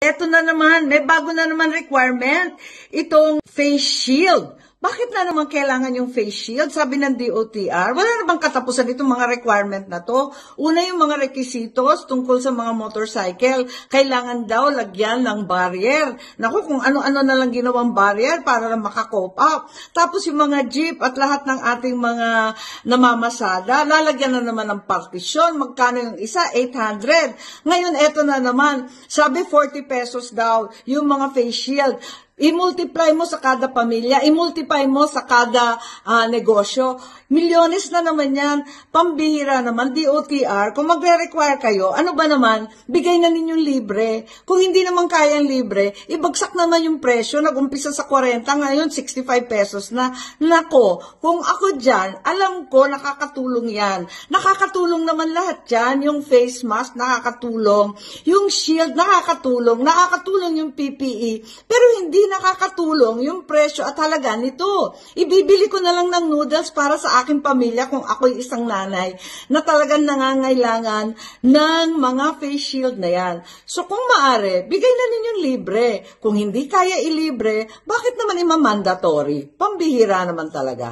Eto na naman, may bago na naman requirement, itong face shield bakit na naman kailangan yung face shield? Sabi ng DOTR, wala na bang katapusan itong mga requirement na to? Una yung mga requisitos tungkol sa mga motorcycle, kailangan daw lagyan ng barrier. Naku, kung ano-ano na lang ginawang barrier para lang makakop up. Tapos yung mga jeep at lahat ng ating mga namamasada, lalagyan na naman ng partition. Magkano yung isa? 800. Ngayon, eto na naman. Sabi 40 pesos daw yung mga face shield I-multiply mo sa kada pamilya, i-multiply mo sa kada uh, negosyo. Milyones na naman yan, pambihira naman, DOTR. Kung magre-require kayo, ano ba naman, bigay na ninyong libre. Kung hindi naman kayang libre, ibagsak naman yung presyo, Nag-umpisa sa 40, ngayon 65 pesos na. Nako, kung ako dyan, alam ko nakakatulong yan. Nakakatulong naman lahat dyan, yung face mask nakakatulong, yung shield nakakatulong, nakakatulong yung PPE, pero hindi nakakatulong yung presyo at halaga nito. Ibibili ko na lang ng noodles para sa aking pamilya kung ako'y isang nanay na talagang nangangailangan ng mga face shield na yan. So kung maari, bigay na ninyong libre. Kung hindi kaya ilibre, bakit naman imamandatory? Pambihira naman talaga.